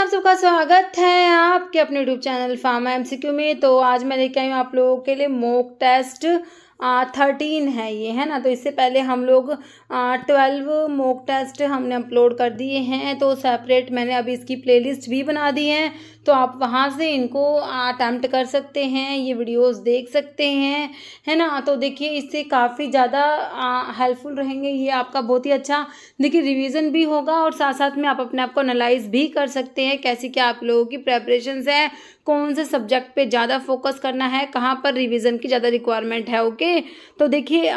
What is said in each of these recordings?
आप सबका स्वागत है आपके अपने यूट्यूब चैनल फार्मा एमसीक्यू में तो आज मैं लेके आई हूँ आप लोगों के लिए मोक टेस्ट थर्टीन है ये है ना तो इससे पहले हम लोग ट्वेल्व मोक टेस्ट हमने अपलोड कर दिए हैं तो सेपरेट मैंने अभी इसकी प्लेलिस्ट भी बना दी है तो आप वहाँ से इनको अटैम्प्ट कर सकते हैं ये वीडियोस देख सकते हैं है ना तो देखिए इससे काफ़ी ज़्यादा हेल्पफुल रहेंगे ये आपका बहुत ही अच्छा देखिए रिवीजन भी होगा और साथ साथ में आप अपने आप को अनालाइज भी कर सकते हैं कैसी क्या आप लोगों की प्रेपरेशन है कौन से सब्जेक्ट पे ज़्यादा फोकस करना है कहाँ पर रिवीजन की ज़्यादा रिक्वायरमेंट है ओके तो देखिए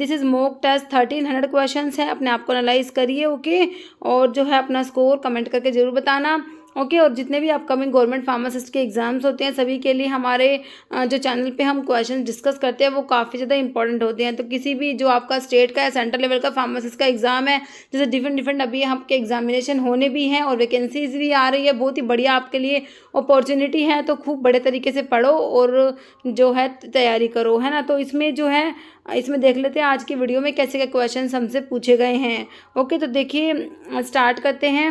this is mock test thirteen hundred question है अपने आप को एनालाइज करिए ओके और जो है अपना स्कोर कमेंट करके ज़रूर बताना ओके और जितने भी अपकमिंग गवर्नमेंट फार्मासिस्ट के एग्ज़ाम्स होते हैं सभी के लिए हमारे जो चैनल पे हम क्वेश्चन डिस्कस करते हैं वो काफ़ी ज़्यादा इंपॉर्टेंट होते हैं तो किसी भी जो आपका स्टेट का या सेंट्रल लेवल का फार्मासिस्ट का एग्ज़ाम है जैसे डिफरेंट डिफरेंट अभी आपके एग्जामिनेशन होने भी हैं और वैकेंसीज भी आ रही है बहुत ही बढ़िया आपके लिए अपॉर्चुनिटी है तो खूब बड़े तरीके से पढ़ो और जो है तैयारी करो है ना तो इसमें जो है इसमें देख लेते हैं आज की वीडियो में कैसे क्या क्वेश्चन हमसे पूछे गए हैं ओके तो देखिए स्टार्ट करते हैं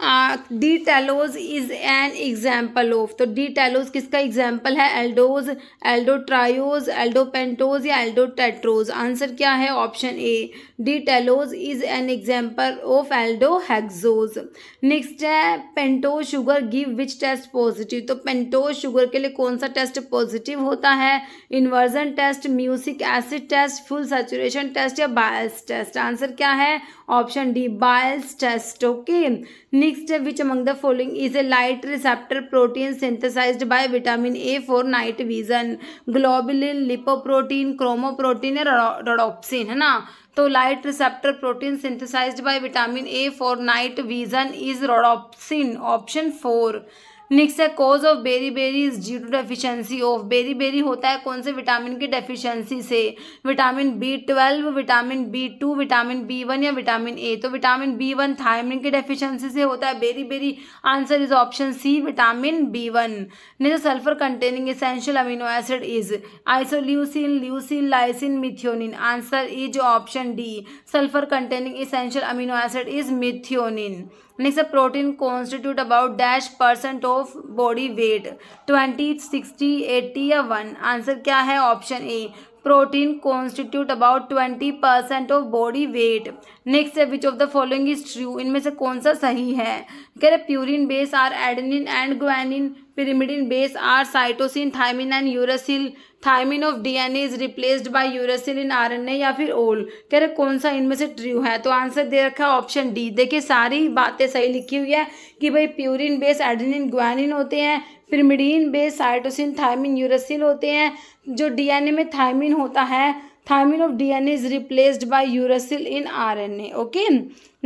D talose is an example of तो डी टेलोज किसका एग्जाम्पल है एल्डोज एल्डोट्रायोज पेंटोज या एल्डोटेट्रोज आंसर क्या है option A D talose is an example of aldo hexose next है pentose sugar give which test positive तो पेंटोज शुगर के लिए कौन सा टेस्ट पॉजिटिव होता है inversion test mucic acid test full saturation test या बायस टेस्ट आंसर क्या है option D Bial's test okay next है which among the following is a light receptor protein synthesized by vitamin A for night vision globulin lipoprotein chromoprotein rhodopsin है ना तो light receptor protein synthesized by vitamin A for night vision is rhodopsin option four next है cause of beriberi is due to deficiency of beriberi होता है कौन से vitamin की deficiency से vitamin B twelve vitamin B two vitamin B one या vitamin A तो vitamin B one thiamine की डेफिशिएंसी से होता है beriberi answer is option C vitamin B one next sulphur containing essential amino acid is isoleucine leucine lysine methionine answer is option D sulphur containing essential amino acid is methionine है protein constitute about dash percent of body weight twenty sixty eighty या one answer क्या है option A protein constitute about twenty percent of body weight next है which of the following is true इनमें से कौन सा सही है कह रहे purine base are adenine and guanine pyrimidine base are cytosine thymine and uracil thymine of DNA is replaced by uracil in RNA या फिर ओल कह रहे कौन सा इनमें से ट्रू है तो आंसर दे रखा है ऑप्शन डी देखिए सारी बातें सही लिखी हुई है कि भाई प्यूरिन बेस एडिनिन ग्वानिन होते हैं मिडीन बेस साइटोसिन थायमिन यूरेसिल होते हैं जो डीएनए में थायमिन होता है thymine of DNA is replaced by uracil in RNA okay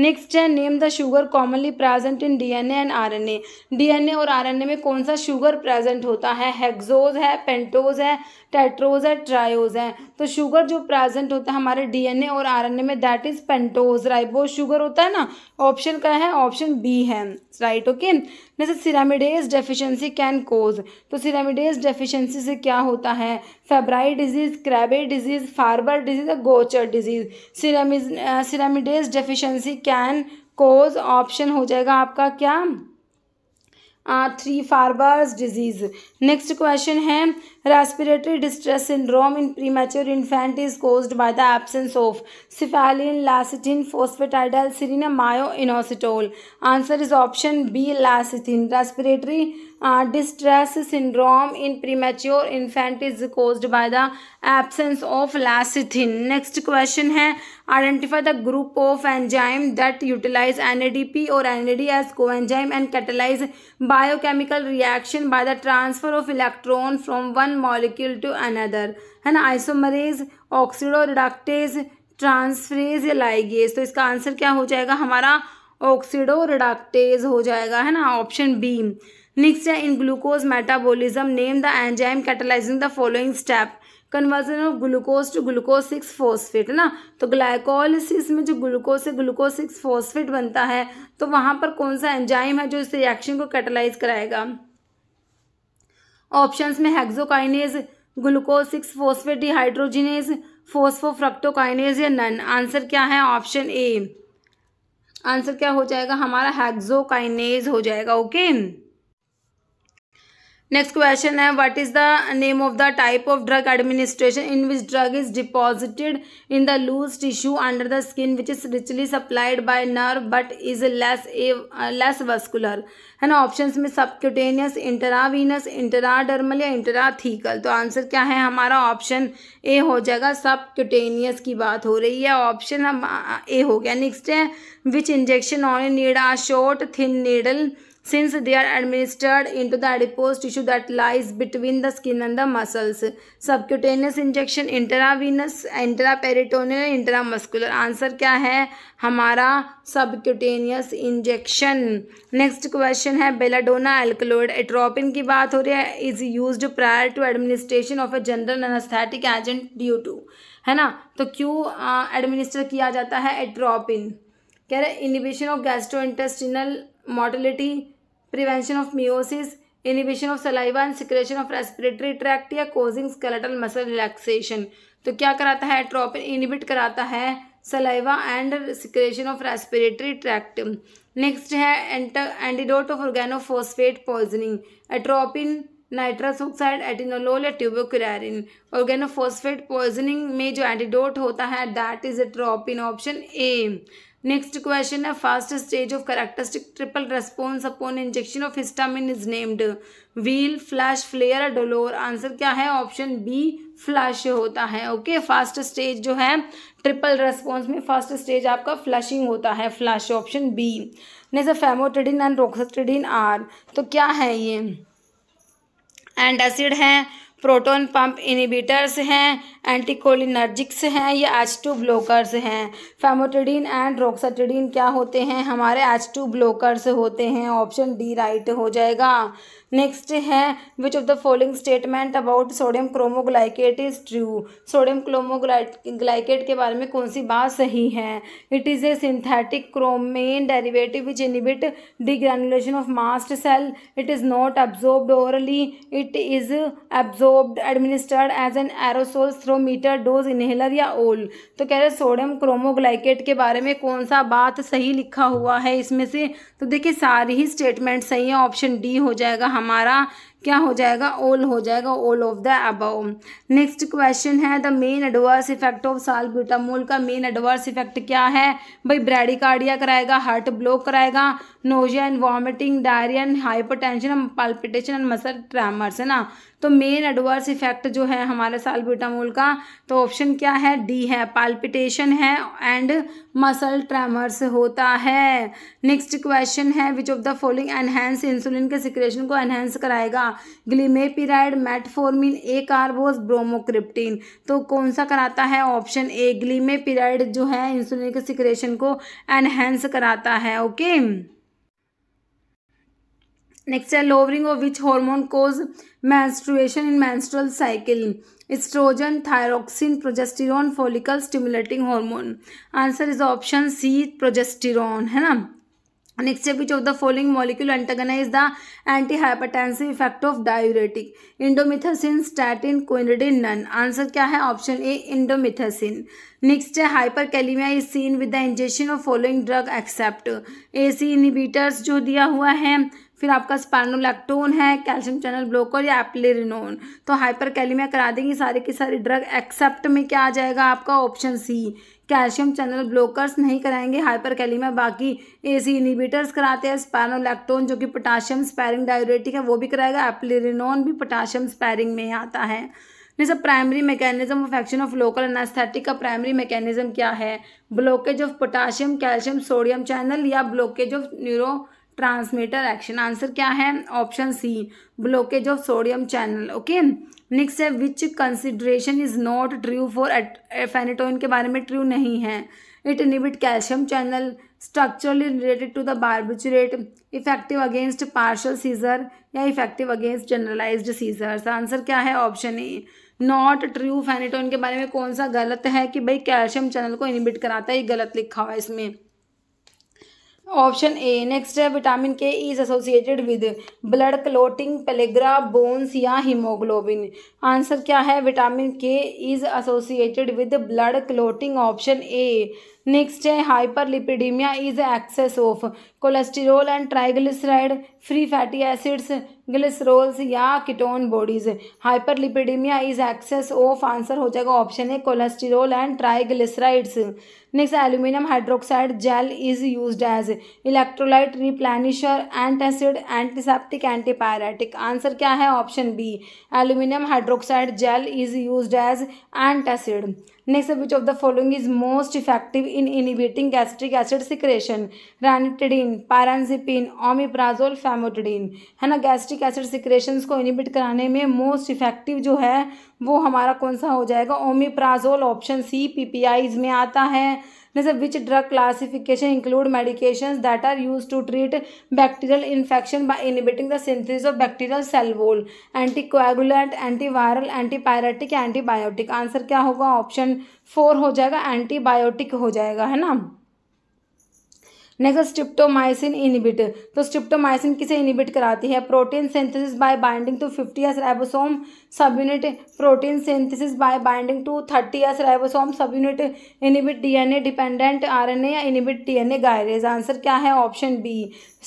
next है name the sugar commonly present in DNA and RNA DNA और आरएनए में कौन सा शुगर प्रेजेंट होता है हेक्सोज है पेंटोज है टेट्रोज है ट्रायोज हैं तो शुगर जो प्रेजेंट होता है हमारे डीएनए और आरएनए में that is pentose ribo sugar होता है ना ऑप्शन का है ऑप्शन बी है राइट ओके जैसे सिरामिडेज डेफिशिएंसी कैन कोज तो सिरामिडेज डेफिशिएंसी से क्या होता है Fabry disease Krabbe disease Farber disease और Gaucher disease ceramidase deficiency can cause option हो जाएगा आपका क्या three Farber's disease next question है Respiratory distress syndrome in premature infant is caused by the absence of cephalin, lacetin, phosphatidyl serine, myo-inositol. Answer is option B, lacetin. Respiratory uh, distress syndrome in premature infant is caused by the absence of lecithin. Next question है identify the group of enzyme that utilize NADP or NAD as coenzyme and catalyze biochemical reaction by the transfer of electron from one one molecule to another है ना isomerase oxido reductase transferase या ligase तो इसका answer क्या हो जाएगा हमारा oxido reductase हो जाएगा है ना ऑप्शन बी नेक्स्ट है in glucose metabolism name the enzyme catalysing the following step conversion of glucose to glucose six phosphate है ना तो ग्लाइकोलिसिस में जो ग्लूकोज से ग्लूकोज सिक्स फोस्फेट बनता है तो वहाँ पर कौन सा एंजाइम है जो इस रिएक्शन को कैटलाइज कराएगा ऑप्शंस में hexokinase glucose six phosphate dehydrogenase phosphofructokinase या नन आंसर क्या है ऑप्शन ए आंसर क्या हो जाएगा हमारा हेक्सोकाइनेज हो जाएगा ओके नेक्स्ट क्वेश्चन है what is the name of the type of drug administration in which drug is deposited in the loose tissue under the skin which is richly supplied by nerve but is less a less vascular है ना option में subcutaneous इंटरावीनस इंटराडर्मल या इंटराथीकल तो answer क्या है हमारा option A हो जाएगा सबक्यूटेनियस की बात हो रही है ऑप्शन हम ए हो गया नेक्स्ट है which injection on need a short thin needle since they are administered into the adipose tissue that lies between the skin and the muscles subcutaneous injection intravenous intraperitoneal intramuscular answer क्या है हमारा subcutaneous injection next question है belladonna alkaloid atropine की बात हो रही है is used prior to administration of a general anaesthetic agent due to है ना तो क्यों एडमिनिस्टर किया जाता है एट्रोपिन कह रहे inhibition of gastro intestinal motility prevention of miosis inhibition of saliva and secretion of respiratory tract या कोजिंग स्केलेटल मसल रिलैक्सेशन तो क्या कराता है ट्रोपिन इनिबिट कराता है saliva and secretion of respiratory tract next है antidote of organophosphate poisoning atropine nitrous oxide atenolol या tubocurarine organophosphate poisoning में जो एंटीडोट होता है that is atropine option A next question है first stage of characteristic triple response upon injection of histamine is named wheal flush flare dolor answer क्या है option B flash होता है okay fast stage जो है triple response में first stage आपका flushing होता है flush option B next famotidine and roxatidine are तो क्या है ये एंड एसिड है प्रोटोन पंप इनिबिटर्स हैं एंटीकोलिनर्जिक्स हैं या एच टू ब्लॉकर्स हैं फेमोटिडीन एंड रोक्साटिडीन क्या होते हैं हमारे एच टू ब्लॉकर्स होते हैं ऑप्शन डी राइट हो जाएगा नेक्स्ट है which of the following statement about sodium cromoglycate is true sodium glycate के बारे में कौन सी बात सही है it is a synthetic chromone derivative which inhibit degranulation of mast cell it is not absorbed orally it is absorbed administered as an aerosol through meter dose या ओल तो कह रहे सोडियम क्रोमोग्लाइकेट के बारे में कौन सा बात सही लिखा हुआ है इसमें से तो देखिए सारी ही स्टेटमेंट सही है ऑप्शन डी हो जाएगा हमारा क्या हो जाएगा ऑल हो जाएगा all of the above next question है the main adverse effect of salbutamol का मेन एडवर्स इफेक्ट क्या है भाई ब्रेडिकार्डिया कराएगा हार्ट ब्लॉक कराएगा nausea and vomiting diarrhoea and tension palpitation and muscle tremors है ना तो मेन एडवर्स इफेक्ट जो है हमारे साल ब्यूटामोल का तो ऑप्शन क्या है डी है पाल्पिटेशन है एंड मसल ट्रैमर्स होता है नेक्स्ट क्वेश्चन है which of the following enhance insulin के सिक्रेशन को एनहेंस कराएगा ग्लीमेपिराइड मेटफॉर्मिन ए कार्बोस ब्रोमोक्रिप्टीन तो कौन सा कराता है ऑप्शन ए ग्लीमेपिराइड जो है इंसुलिन के सिक्रेशन को एनहेंस कराता है ओके नेक्स्ट है lowering of which hormone cause menstruation in menstrual cycle oestrogen thyroxine progesterone follicle stimulating hormone answer is option C progesterone है ना next step, which of the following the anti hypertensive effect of of diuretic? Indomethacin, statin, quinidine, none answer क्या है option A indomethacin next है hyper hyperkalaemia is seen with the injection of following drug except A C inhibitors जो दिया हुआ है फिर आपका स्पार्नोलैक्टोन है कैल्शियम चैनल ब्लॉकर या एप्लेरिनोन तो हाइपर कैलिमिया करा देंगे सारे के सारे ड्रग एक्सेप्ट में क्या आ जाएगा आपका option C calcium channel blockers नहीं कराएंगे हाइपर कैलीमिया बाकी ए सी इनिबिटर्स कराते हैं स्पैनोलैक्टोन जो कि पोटाशियम स्पैरिंग डायोरेटिक है वो भी कराएगा एप्लेरिनोन भी पोटाशियम स्पैरिंग में आता है जैसे primary mechanism of action of local anaesthetic का प्राइमरी मैकेनिज्म क्या है blockage of potassium calcium sodium channel या blockage of neuro transmitter action answer क्या है option C blockage of sodium channel okay next है which consideration is not true for phenytoin के बारे में ट्रू नहीं है it inhibit calcium channel structurally related to the barbiturate effective against partial seizure या effective against generalised seizures answer क्या है option A not true phenytoin के बारे में कौन सा गलत है कि भाई कैल्शियम चैनल को इनिबिट कराता है ये गलत लिखा हुआ है इसमें ऑप्शन ए नेक्स्ट है vitamin K is associated with blood clotting pellagra bones या हीमोग्लोबिन आंसर क्या है vitamin K is associated with blood clotting option A next है hyper lipidaemia is excess of cholesterol and triglyceride free fatty acids glycerols या ketone bodies hyper lipidaemia is excess of answer हो जाएगा option A cholesterol and triglycerides next aluminium hydroxide gel is use as electrolyte रिप्लैनिशर acid antiseptic antipyretic answer क्या है option B aluminium hydroxide gel is use as acid next which of the following is most effective in inhibiting gastric acid secretion ranitidine pirenzepine omeprazole famotidine है ना gastric acid secretion को inhibit कराने में most effective जो है वो हमारा कौन सा हो जाएगा omeprazole option C P P Is में आता है जैसे which drug classification include medication that are use to treat bacterial infection by inhibiting the synthesis of bacterial cell anti anticoagulant antiviral antipyretic antibiotic answer क्या होगा option four हो जाएगा antibiotic हो जाएगा है ना नेक्स्ट स्ट्रिप्टोमाइसिन इनिबिट तो streptomycin किसे इनिबिट कराती है protein synthesis by binding to fifty S ribosome subunit protein synthesis by binding to thirty S ribosome subunit inhibit DNA dependent RNA या इनिबिट डीएनए गायरेज आंसर क्या है option B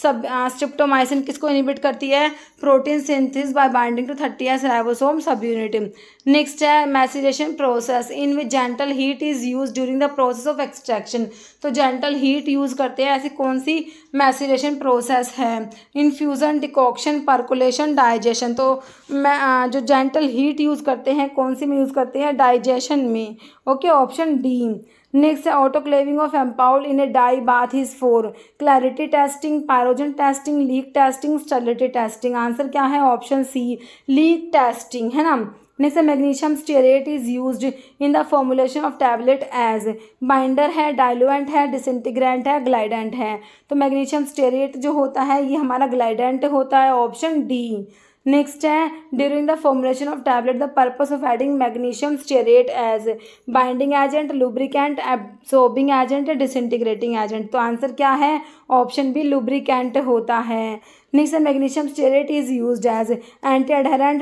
सब streptomycin किसको inhibit करती है protein synthesis by binding to thirty S ribosome subunit next है maceration process in which gentle heat is use during the process of extraction तो gentle heat use करते हैं ऐसी कौन सी मैसिडेशन प्रोसेस है इन्फ्यूज़न डिकॉक्शन परकुलेशन डाइजेशन तो मैं जो जेंट मेटल हीट यूज़ करते हैं कौन सी में यूज़ करते हैं डाइजेशन में ओके ऑप्शन डी नेक्स्ट है autoclaving of ampoule in a dye bath is for clarity testing pyrogen testing leak testing sterility testing answer क्या है ऑप्शन सी लीक टेस्टिंग है ना नेक्स्ट है magnesium stearate is use in the formulation of tablet as binder है diluent है disintegrant है glidant है तो मैग्नीशियम स्टेरेट जो होता है ये हमारा ग्लाइडेंट होता है ऑप्शन डी नेक्स्ट है during the formulation of tablet the purpose of adding magnesium stearate as binding agent lubricant absorbing agent disintegrating agent तो आंसर क्या है ऑप्शन बी लुब्रिकेंट होता है next magnesium stearate is use as anti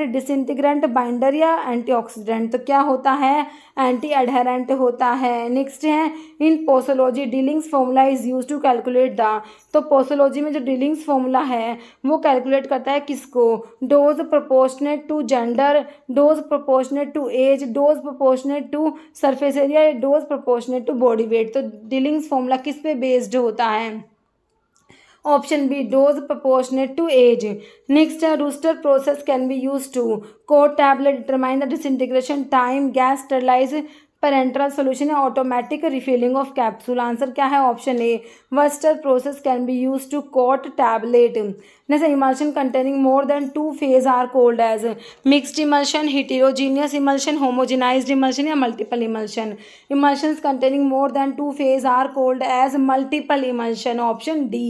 dis disintegrant binder या antioxidant तो क्या होता है एंटी एडहरेंट होता है नेक्स्ट है in posology Dilling's formula is use to calculate the तो पोसोलॉजी में जो डीलिंग्स फॉर्मूला है वो कैलकुलेट करता है किसको dose proportionate to gender dose proportionate to age dose proportionate to surface area dose proportionate to body weight तो Dilling's formula किस पे बेस्ड होता है B dose dose to age next है Wurster process can be use to coat tablet determine the disintegration time gas sterilize parenteral solution या automatic refilling of capsule answer क्या है option A Wurster process can be use to coat tablet next emulsion containing more than two phase are called as mixed emulsion heterogeneous emulsion homogenize emulsion या multiple emulsion emulsion containing more than two phase are called as multiple emulsion option D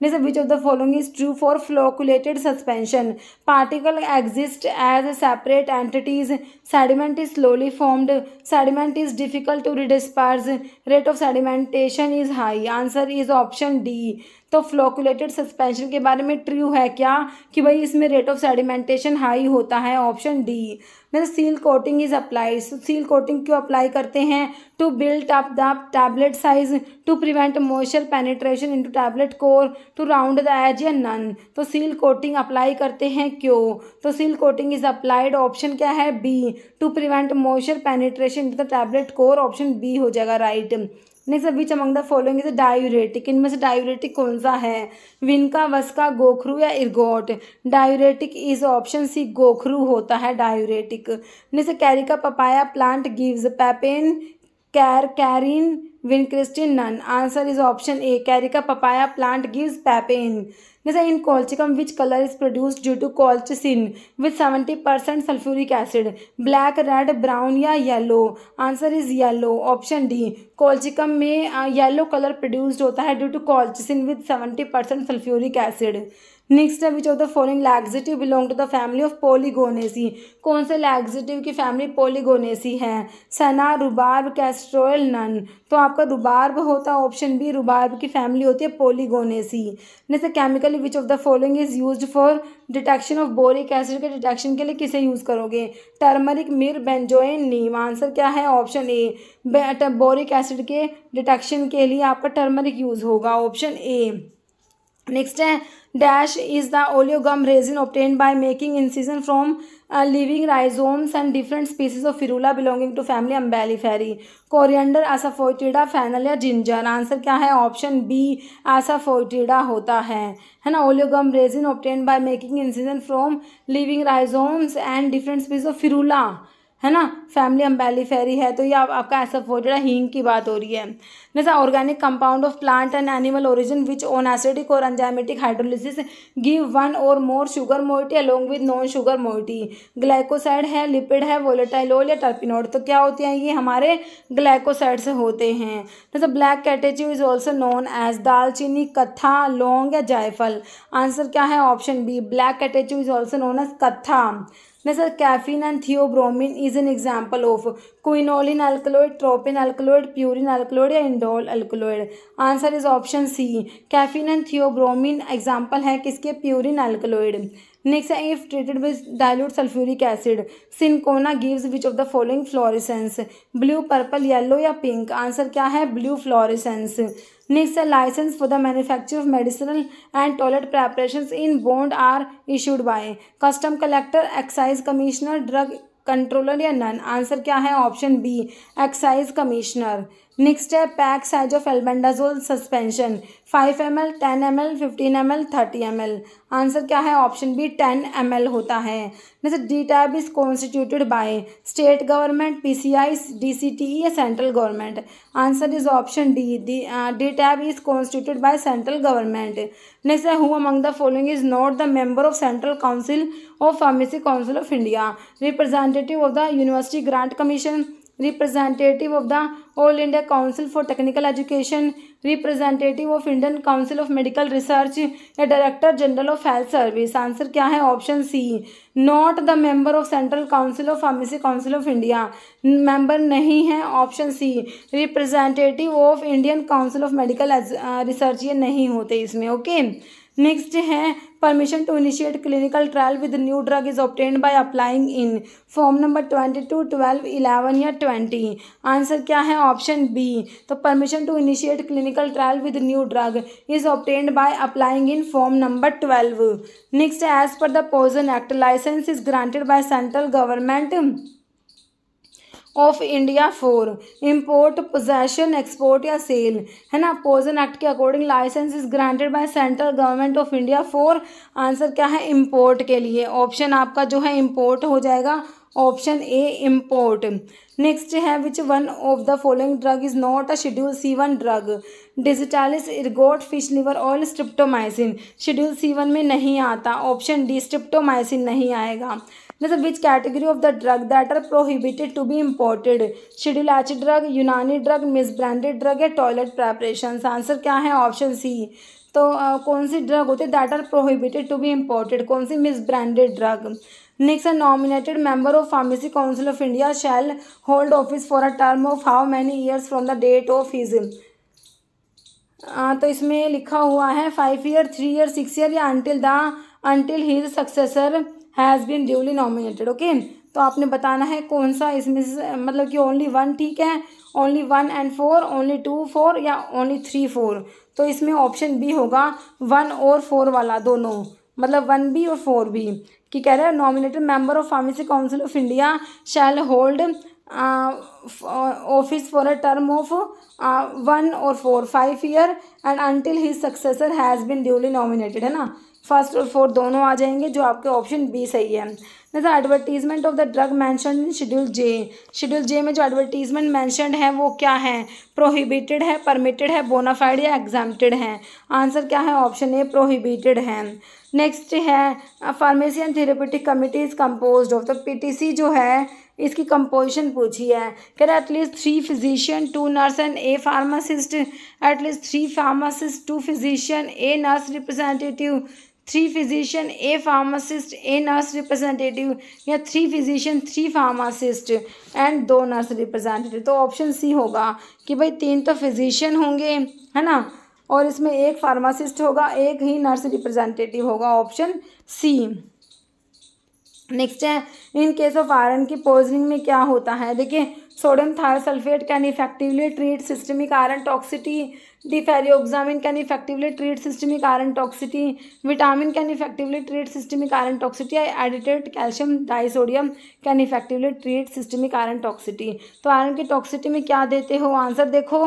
which of the following is true for flocculated suspension? Particle exist as separate entities. Sediment is slowly formed. Sediment is difficult to redisperse. Rate of sedimentation is high. Answer is option D. तो flocculated suspension के बारे में true है क्या कि भाई इसमें rate of sedimentation high होता है ऑप्शन डी मैं seal coating is applied seal coating क्यों अप्लाई करते हैं to built up the tablet size to prevent moisture penetration into tablet core to round the edge या नन तो seal coating apply करते हैं क्यों तो seal coating is applied option क्या है B to prevent moisture penetration into the tablet core option B हो जाएगा right right. Next which among the following is diuretic इनमें से डायूरेटिक कौन सा है विनका वस्का गोखरू या ergot diuretic is option C गोखरू होता है diuretic next carica papaya plant gives papain कैर कैरिन vincristine none answer is option A carica papaya plant gives papain जैसे in colchicum which colour is produce due to colchicine with seventy percent sulphuric acid black red brown या yellow answer is yellow option D colchicum में yellow colour produced होता है due to colchicine with seventy percent sulphuric acid next है which of the following laxative belong to the family of polygonaceae कौन से laxative की family पोलीगोनेसी है सना rhubarb कैस्ट्रोयल none तो आपका रुबार्ब होता है ऑप्शन बी रुबार्ब की फैमिली होती है polygonaceae next chemically which of the following is use for detection of boric acid के डिटेक्शन के लिए किसे यूज़ करोगे टर्मरिक मिर बेंजोइन नीम आंसर क्या है ऑप्शन ए बोरिक एसिड के डिटेक्शन के लिए आपका टर्मरिक यूज़ होगा ऑप्शन ए नेक्स्ट है dash is the oleogum resin obtained by making incision from living rhizomes and different species of Ferula belonging to family umbelliferae coriander asafoetida fennel या ginger answer क्या है option B आसाफोटिडा होता है है ना oleogum resin obtained by making incision from living rhizomes and different species of Ferula है ना family अम्बेली फेरी है तो ये आप, आपका जो हींग की बात हो रही है जैसा organic compound of plant and animal origin which on acidic और एंजाइमेटिक हाइड्रोलिसिस गिव वन और more sugar moiety along with non sugar moiety glycoside है लिपिड है वोलेटाइल ऑल या टर्पिनोड तो क्या होते हैं ये हमारे ग्लाइकोसाइड से होते हैं जैसा black catechu is also known as dalchini kattha laung या जायफल आंसर क्या है option B black catechu is also known as kattha ना sir caffeine and theobromine is an example of quinoline alkaloid tropane alkaloid purine alkaloid या indole alkaloid answer is option C caffeine and theobromine example है किसके purine alkaloid next है if treated with dilute sulphuric acid cinchona gives which of the following fluorescence blue purple yellow या pink answer क्या है blue fluorescence next है licence for the manufacture of medicinal and toilet preparation in bond are issued by custom collector excise commissioner drug controller या none answer क्या है option B excise commissioner next है pack size of albendazole suspension 5 M L ten M L fifteen M L thirty M L answer क्या है option B ten M L होता है next D TAB is constituted by state government P C I D C T E या central government answer is option D D TAB is constituted by central government next है who among the following is not the member of central council of pharmacy council of India representative of the university grant commission representative of the all India council for technical education representative of Indian council of medical research या director general of health service answer क्या है option C not the member of central council of pharmacy council of India member नहीं है option C representative of Indian council of medical research ये नहीं होते इसमें okay okay? Next है permission to initiate clinical trial with new drug is obtained by applying in form number twenty two twelve eleven या twenty answer क्या है option B तो permission to initiate clinical trial with new drug is obtained by applying in form number twelve next as per the poison act licence is granted by central government of India for import possession export या sale है ना poison act के according licence is granted by central government of India for answer क्या है import के लिए option आपका जो है इम्पोर्ट हो जाएगा ऑप्शन ए इम्पोर्ट नेक्स्ट है which one of the following drug is not a schedule C one drug digitalis ergot fish liver oil streptomycin schedule C one में नहीं आता ऑप्शन डी स्ट्रिप्टोमाइसिन नहीं आएगा जैसे which category of the drug that are prohibited to be imported schedule H drug Unani drug misbranded drug या toilet preparation answer क्या है option सी तो uh, कौन सी ड्रग होती है that are prohibited to be imported कौन सी misbranded drug next a nominated member of pharmacy council of India shall hold office for a term of how many years from the date of his तो इसमें लिखा हुआ है five year three year six year या until the until his successor has been duly nominated okay तो आपने बताना है कौन सा इसमें से मतलब कि ओनली वन ठीक है only one and four only two four या ओनली थ्री फोर तो इसमें ऑप्शन बी होगा वन और फोर वाला दोनों मतलब वन बी और फोर बी कि कह रहे हैं nominated member of pharmacy council of India shall hold office for a term of one और four five year and until his successor has been duly nominated है ना फर्स्ट और fourth दोनों आ जाएंगे जो आपके ऑप्शन बी सही है जैसे advertisement of the drug mention in schedule J schedule J में जो एडवर्टीजमेंट मैंशनड है वो क्या है प्रोहिबिटेड है परमिटेड है बोनाफाइड या एग्जाम्प्टेड है आंसर क्या है ऑप्शन ए प्रोहिबिटेड है नेक्स्ट है pharmacy and therapeutic committee is compose of तो सी जो है इसकी कंपोजिशन पूछी है कह रहे at least three physician two nurse and a pharmacist at least three pharmacist two physician a nurse representative three physician a pharmacist a nurse representative या three physician three pharmacist and दो नर्स रिप्रेजेंटेटिव तो option C होगा कि भाई तीन तो physician होंगे है ना और इसमें एक फार्मासिस्ट होगा एक ही नर्स रिप्रेजेंटेटिव होगा ऑप्शन सी नेक्स्ट है इन केस ऑफ आयरन की पोजनिंग में क्या होता है देखिए sodium thiosulphate can effectively treat systemic iron toxicity deferoxamine can effectively treat systemic iron toxicity vitamin can effectively treat systemic iron toxicity edetate calcium disodium can effectively treat systemic iron toxicity तो iron की toxicity में क्या देते हो answer देखो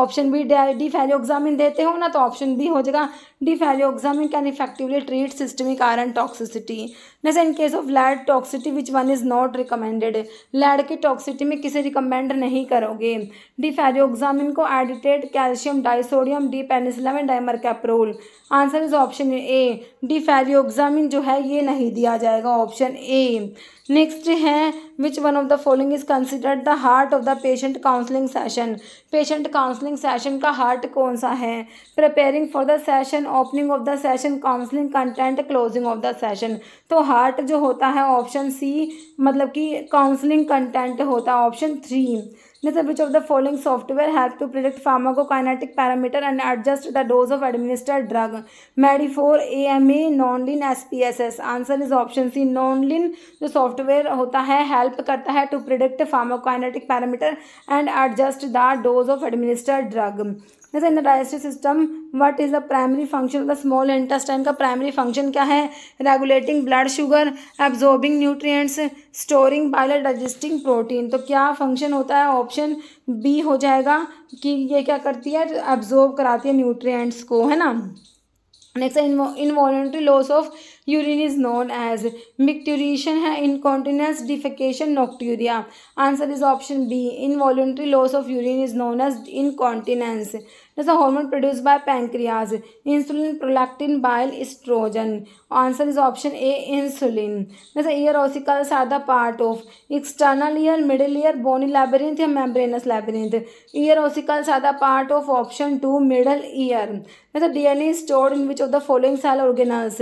option B डिफेरियोग्जामिन देते हो ना तो ऑप्शन बी हो जाएगा D deferoxamine can effectively treat systemic iron toxicity जैसे in case of lead toxicity which one is not recommended lead की टॉक्सिटी में किसे रिकमेंड नहीं करोगे डिफेरियोग्जामिन को edetate calcium di disodium D penicillamine and dimercaprol answer is option A deferoxamine जो है ये नहीं दिया जाएगा ऑप्शन ए नेक्स्ट है which one of the following is considered the heart of the patient counselling session patient counselling session का heart कौन सा है preparing for the session opening of the session counselling content closing of the session तो heart जो होता है option सी मतलब कि काउंसलिंग कंटेंट होता है option three Listen, which of the following software help to predict pharmacokinetic parameter and adjust the dose of administered drug? Medifor, AMA, Nonlin, SPSS. Answer is option C. Nonlin the software होता है help करता है to predict pharmacokinetic parameter and adjust the dose of administered drug. Listen, in the digestive system what is the primary function of the small intestine का primary function क्या है regulating blood sugar absorbing nutrients storing bile digesting protein तो क्या function होता है option B हो जाएगा कि ये क्या करती है एब्जॉर्ब कराती है न्यूट्रियट्स को है ना next involuntary loss of urine is known as micturition है incontinence defecation nocturia answer is option B involuntary loss of urine is known as incontinence जैसे hormone produce by pancreas insulin prolactin bile estrogen answer is option A insulin जैसे ear ossicles are the part of external ear middle ear bony labyrinth या membranous labyrinth ear ossicles are the part of option two middle ear जैसे D N A store in which of the following cell organelles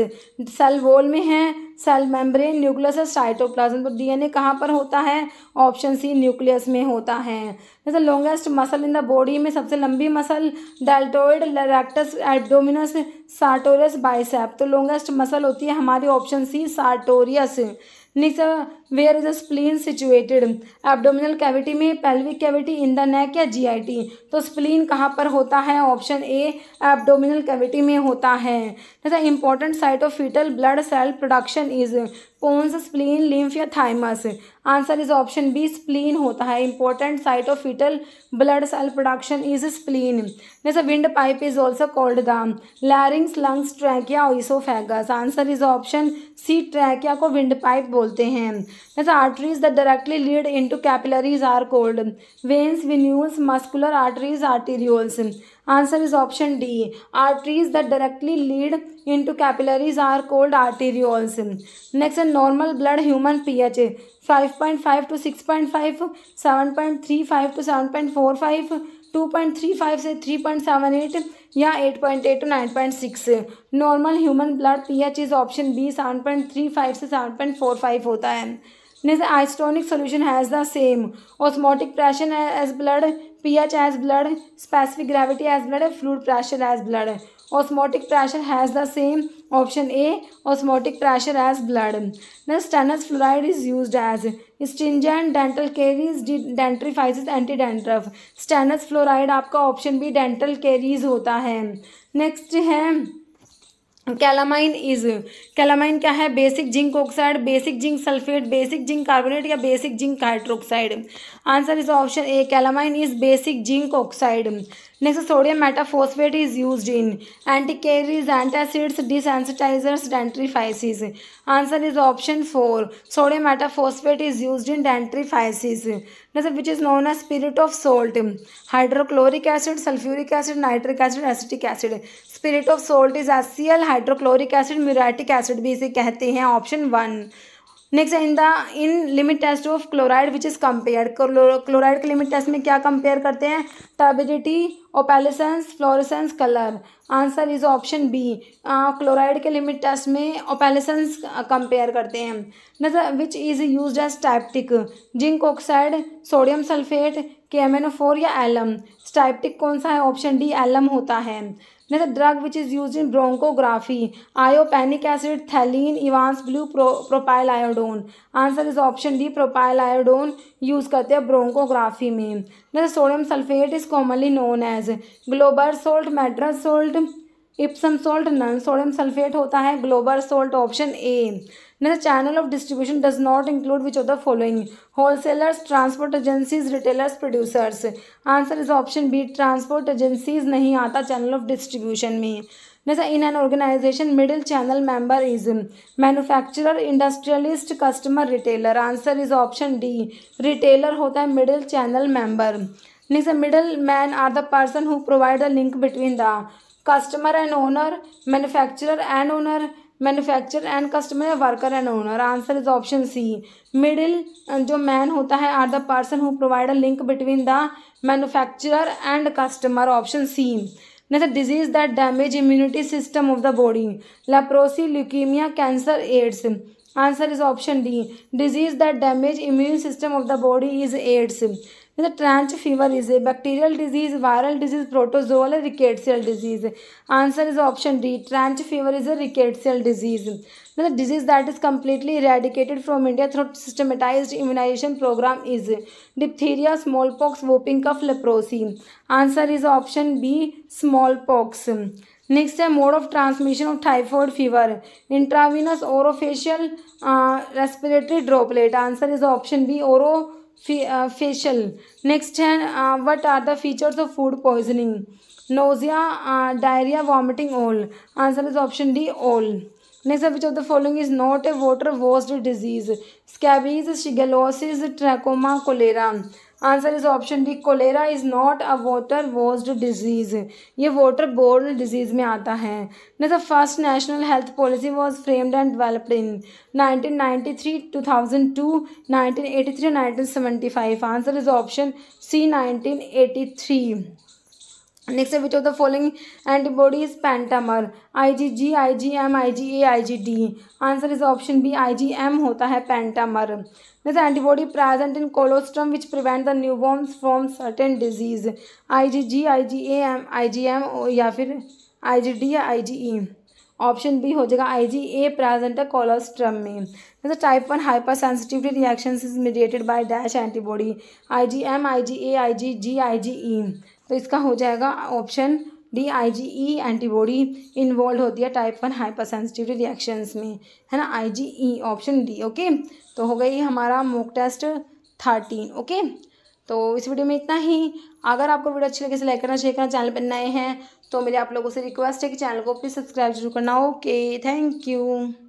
cell wall में है cell membrane nucleus या cytoplasm तो DNA कहाँ पर होता है ऑप्शन सी nucleus में होता है जैसे longest muscle in the body में सबसे लंबी muscle deltoid rectus abdominis sartorius bicep तो लॉन्गेस्ट मसल होती है हमारी option C sartorius next where is a spleen situated abdominal cavity में pelvic cavity in the neck या जीआईटी तो स्प्लीन कहाँ पर होता है ऑप्शन ए एब्डोमिनल कैविटी में होता है तथा important site of fetal blood cell production is सा स्प्लीन लिम्फ या thymus answer is option B spleen होता है important site of fetal blood cell production is spleen जैसे windpipe is also called the larynx lungs trachea oesophagus answer is option C trachea को windpipe बोलते हैं जैसे arteries the directly lead into capillaries are called veins venules muscular arteries arterioles answer is option D arteries that directly lead into capillaries are called five seven point three five to seven 5.5 four 6.5 7.35 point 7.45 2.35 से 3.78 या 8.8 to 9.6 normal human blood pH is option B 7.35 से 7.45 होता है next isotonic solution has the same osmotic pressure as blood pH as blood specific gravity as blood fluid pressure as blood osmotic pressure has the same option A osmotic pressure as blood stannous fluoride is use as astringent dental caries dentifrice anti dandruff stannous fluoride आपका option B dental caries होता है next है calamine is calamine क्या है basic zinc oxide basic zinc sulphate basic zinc carbonate या basic zinc hydroxide answer is option A calamine is basic zinc oxide next sodium metaphosphate is use in anti caries antacids desensitisers dentifrices answer is option four sodium metaphosphate is use in dentifrices next which is known as spirit of salt hydrochloric acid sulphuric acid nitric acid acetic acid spirit of salt is S C L hydrochloric acid muriatic acid भी इसे कहते हैं option one next in the in limit test of chloride which is compare chloride के limit test में क्या compare करते हैं turbidity opalescence fluorescence colour answer is option B chloride के लिमिट टेस्ट में ओपेलिसेंस कंपेयर uh, करते हैं नजर which is use as styptic zinc oxide sodium sulphate के एम या एलम स्टाइप्टिक कौन सा है ऑप्शन डी एलम होता है नहीं तो drug which is use in bronchography iopanoic acid thallin Evans blue pro propyliodone answer is option D propyliodone use करते हैं ब्रोंकोग्राफी में नहीं तो sodium sulphate is commonly known as Glauber salt Madras salt Epsom salt none sodium sulphate होता है Glauber salt option A next channel of distribution does not include which of the following wholesalers transport agencies retailers producers answer is option B transport agencies नहीं आता channel of distribution में next in an organisation middle channel member is manufacturer industrialist customer retailer answer is option D retailer होता है middle channel member next middle man are the person who provide the link between the customer and owner manufacturer and owner manufacture and customer worker and owner answer is option C middle जो man होता है are the person who provide a link between the manufacturer and customer option C next disease that damage immunity system of the body leprosy leukaemia cancer AIDS answer is option D disease that damage immune system of the body is AIDS जैसे trench fever is a bacterial disease viral disease protozoal है rickettsial disease answer is option D trench fever is a rickettsial disease मतलब disease that is completely eradicated from India through systematise immunisation programme is diphtheria small pox whooping cough leprosy answer is option B small pox next है mode of transmission of typhoid fever intravenous orofacial respiratory droplet answer is option B oro Uh, facial. Next, uh, uh, what are the features of food poisoning? Nausea, uh, diarrhea, vomiting, all. Answer is option D, all. Next, which of the following is not a water-washed disease? Scabies, shigellosis, trachoma, cholera. Answer is option D cholera is not a water washed disease ये water borne disease में आता है न the first national health policy was framed and developed in 1993 2002 1983 five answer is option C 1983 next which of the following antibodies pentamer I G G I G M I G A I G D answer is option B I G M होता है pentamer next antibody present in colostrum which prevent the newborns from certain disease I G G I G A M I G M या फिर आई G D या आई G E option B हो जाएगा आई G ए present है colostrum में जैसे type one hypersensitivity reaction is mediated by dash antibody I G M I G A I G G I G E तो इसका हो जाएगा option D I G E antibody involve होती है type one hypersensitive reactions में है ना I G E option D okay तो हो गई हमारा मोक टेस्ट थर्टीन ओके तो इस वीडियो में इतना ही अगर आपको वीडियो अच्छी लगे से तो लाइक करना शेयर करना चैनल पर नए हैं तो मेरे आप लोगों से रिक्वेस्ट है कि चैनल को प्लीज़ सब्सक्राइब जरूर करना ओके थैंक यू